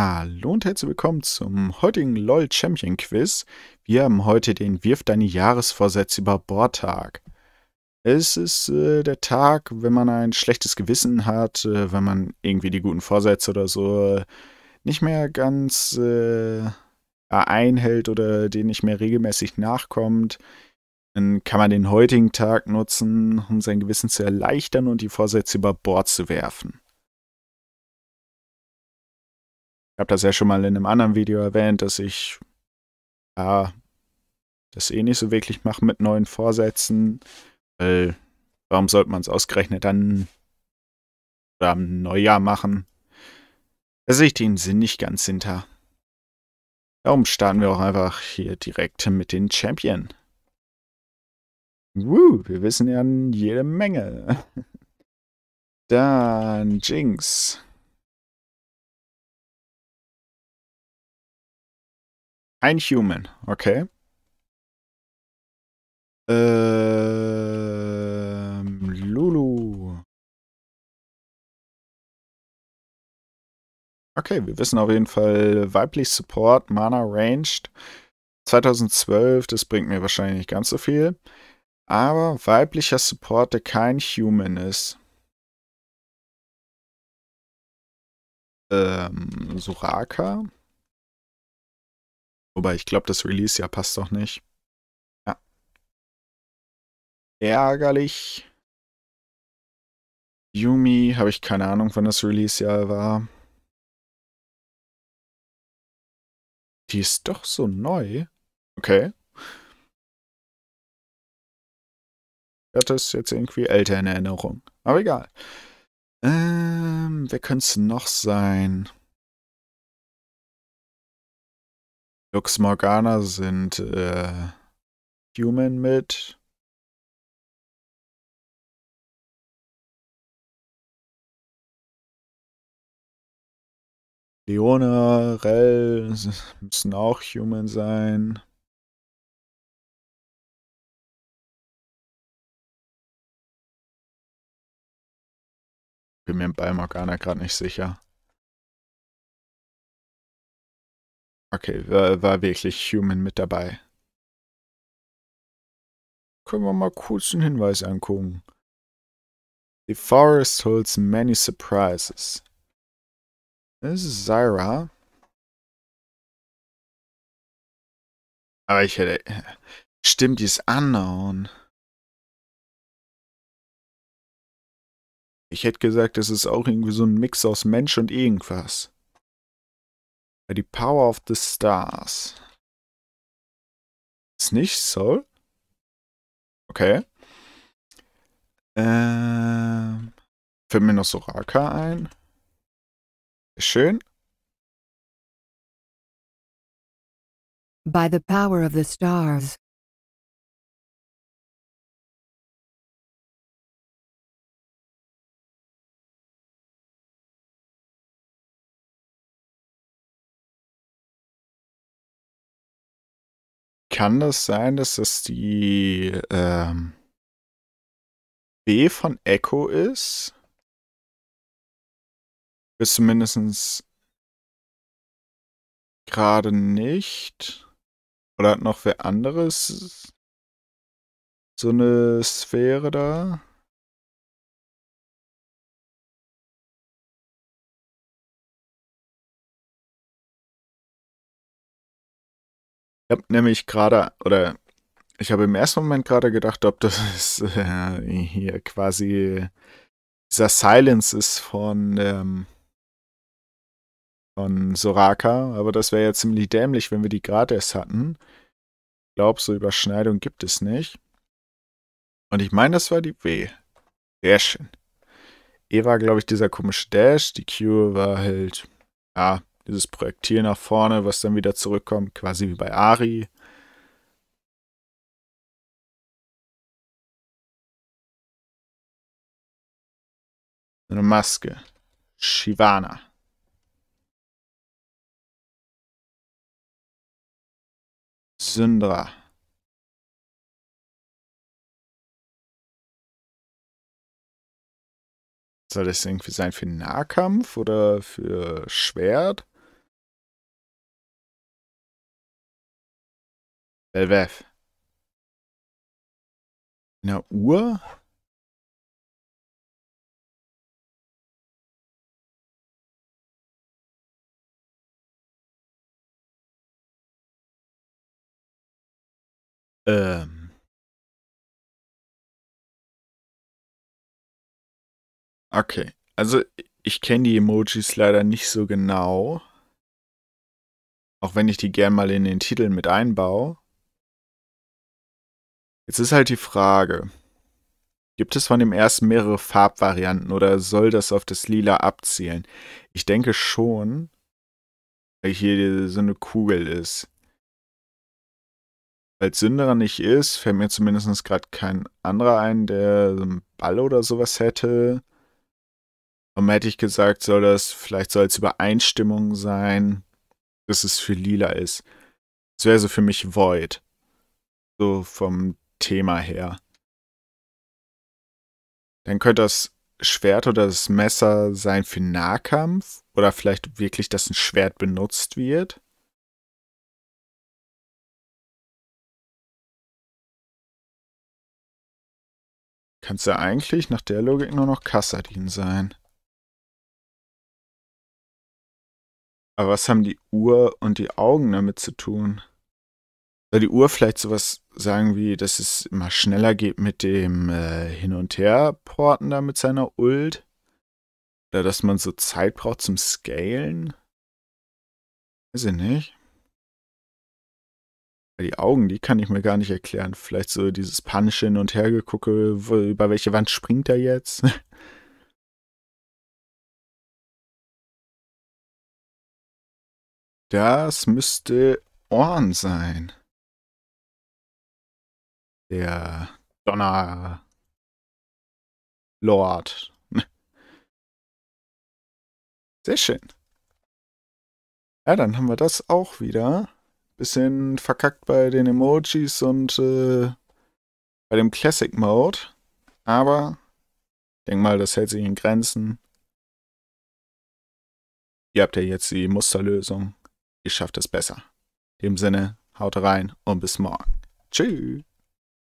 Hallo und herzlich willkommen zum heutigen LOL Champion Quiz. Wir haben heute den Wirf deine Jahresvorsätze über Bordtag. Es ist äh, der Tag, wenn man ein schlechtes Gewissen hat, äh, wenn man irgendwie die guten Vorsätze oder so äh, nicht mehr ganz äh, einhält oder den nicht mehr regelmäßig nachkommt. Dann kann man den heutigen Tag nutzen, um sein Gewissen zu erleichtern und die Vorsätze über Bord zu werfen. Ich habe das ja schon mal in einem anderen Video erwähnt, dass ich ja, das eh nicht so wirklich mache mit neuen Vorsätzen. Weil warum sollte man es ausgerechnet dann am Neujahr machen? Da sehe ich den Sinn nicht ganz hinter. Darum starten wir auch einfach hier direkt mit den Champion. Woo, wir wissen ja jede Menge. Dann Jinx. Ein Human, okay. Ähm, Lulu. Okay, wir wissen auf jeden Fall weiblich Support, Mana Ranged. 2012, das bringt mir wahrscheinlich nicht ganz so viel. Aber weiblicher Support, der kein Human ist. Ähm, Suraka. Wobei ich glaube, das Release-Jahr passt doch nicht. Ja. Ärgerlich. Yumi, habe ich keine Ahnung, wann das Release-Jahr war. Die ist doch so neu. Okay. Das ist jetzt irgendwie älter in Erinnerung. Aber egal. Ähm, wer könnte es noch sein? Lux Morgana sind äh, Human mit. Leona, Rell müssen auch Human sein. Bin mir bei Morgana gerade nicht sicher. Okay, war, war wirklich Human mit dabei. Können wir mal kurz einen Hinweis angucken. The forest holds many surprises. Das ist Zyra. Aber ich hätte... Stimmt, die ist unknown. Ich hätte gesagt, das ist auch irgendwie so ein Mix aus Mensch und irgendwas. The Power of the Stars. Ist nicht Soul? Okay. Ähm, fällt mir noch Soraka ein. Schön. By the power of the stars. Kann das sein, dass das die ähm, B von Echo ist? Bis zumindest gerade nicht. Oder hat noch wer anderes so eine Sphäre da? Ich habe nämlich gerade, oder ich habe im ersten Moment gerade gedacht, ob das äh, hier quasi dieser Silence ist von, ähm, von Soraka, aber das wäre ja ziemlich dämlich, wenn wir die gerade erst hatten. Ich glaube, so Überschneidung gibt es nicht. Und ich meine, das war die W. Sehr schön. E war, glaube ich, dieser komische Dash, die Q war halt, ja, dieses Projektil nach vorne, was dann wieder zurückkommt, quasi wie bei Ari. Eine Maske. Shivana. Syndra. Soll das irgendwie sein für Nahkampf oder für Schwert? Elveth. Eine Uhr? Ähm. Okay, also ich kenne die Emojis leider nicht so genau. Auch wenn ich die gern mal in den Titel mit einbaue. Jetzt ist halt die Frage, gibt es von dem ersten mehrere Farbvarianten oder soll das auf das Lila abzielen? Ich denke schon, weil hier so eine Kugel ist. Als Sünderer nicht ist, fällt mir zumindest gerade kein anderer ein, der so einen Ball oder sowas hätte. Warum hätte ich gesagt, soll das vielleicht so als Übereinstimmung sein, dass es für lila ist? Das wäre so für mich Void. So vom Thema her. Dann könnte das Schwert oder das Messer sein für Nahkampf oder vielleicht wirklich, dass ein Schwert benutzt wird. Kannst du eigentlich nach der Logik nur noch Kassadin sein. Aber was haben die Uhr und die Augen damit zu tun? soll die Uhr vielleicht sowas sagen wie, dass es immer schneller geht mit dem äh, Hin- und Her-Porten da mit seiner Ult? Oder dass man so Zeit braucht zum Scalen? Weiß ich nicht. Die Augen, die kann ich mir gar nicht erklären. Vielleicht so dieses panische Hin- und Hergegucke, über welche Wand springt er jetzt? Das müsste Ohren sein der Donnerlord. Sehr schön. Ja, dann haben wir das auch wieder. Bisschen verkackt bei den Emojis und äh, bei dem Classic Mode. Aber ich denke mal, das hält sich in Grenzen. Ihr habt ja jetzt die Musterlösung. Ihr schafft es besser. In dem Sinne, haut rein und bis morgen. Tschüss.